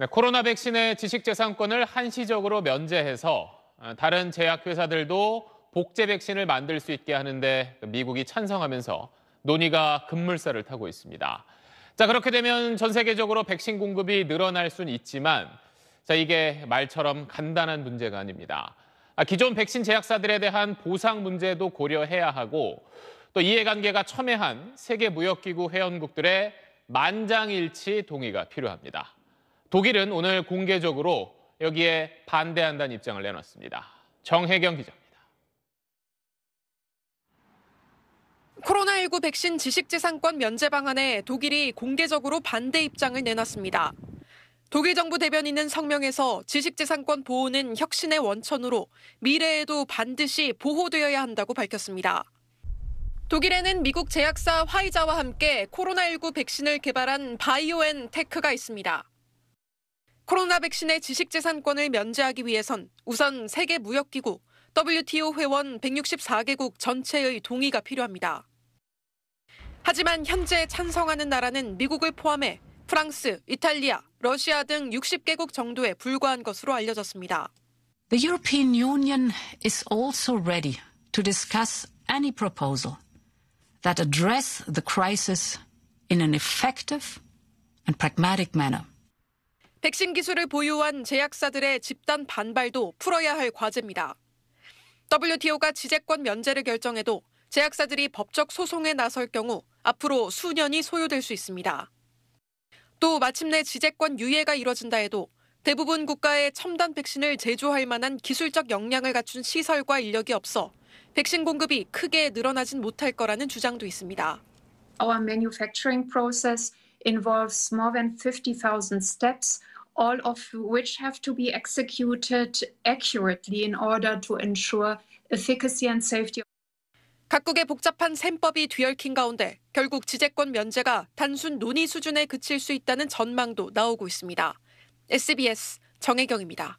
네, 코로나 백신의 지식재산권을 한시적으로 면제해서 어, 다른 제약회사들도 복제 백신을 만들 수 있게 하는데 미국이 찬성하면서 논의가 급물살을 타고 있습니다. 자, 그렇게 되면 전 세계적으로 백신 공급이 늘어날 순 있지만 자, 이게 말처럼 간단한 문제가 아닙니다. 아, 기존 백신 제약사들에 대한 보상 문제도 고려해야 하고 또 이해관계가 첨예한 세계무역기구 회원국들의 만장일치 동의가 필요합니다. 독일은 오늘 공개적으로 여기에 반대한다는 입장을 내놨습니다. 정혜경 기자입니다. 코로나19 백신 지식재산권 면제 방안에 독일이 공개적으로 반대 입장을 내놨습니다. 독일 정부 대변인은 성명에서 지식재산권 보호는 혁신의 원천으로 미래에도 반드시 보호되어야 한다고 밝혔습니다. 독일에는 미국 제약사 화이자와 함께 코로나19 백신을 개발한 바이오엔 테크가 있습니다. 코로나 백신의 지식재산권을 면제하기 위해선 우선 세계 무역기구 WTO 회원 164개국 전체의 동의가 필요합니다. 하지만 현재 찬성하는 나라는 미국을 포함해 프랑스, 이탈리아, 러시아 등 60개국 정도에 불과한 것으로 알려졌습니다. The European Union is also ready to discuss any proposal that address the crisis in an effective and pragmatic manner. 백신 기술을 보유한 제약사들의 집단 반발도 풀어야 할 과제입니다. WTO가 지재권 면제를 결정해도 제약사들이 법적 소송에 나설 경우 앞으로 수년이 소요될 수 있습니다. 또 마침내 지재권 유예가 이뤄진다 해도 대부분 국가의 첨단 백신을 제조할 만한 기술적 역량을 갖춘 시설과 인력이 없어 백신 공급이 크게 늘어나진 못할 거라는 주장도 있습니다. Our manufacturing process involves more than 50,000 steps. all of which have to be executed accurately in order to ensure efficacy and safety. 각국의 복잡한 셈법이 뒤얽힌 가운데 결국 지재권 면제가 단순 논의 수준에 그칠 수 있다는 전망도 나오고 있습니다. SBS 정혜경입니다.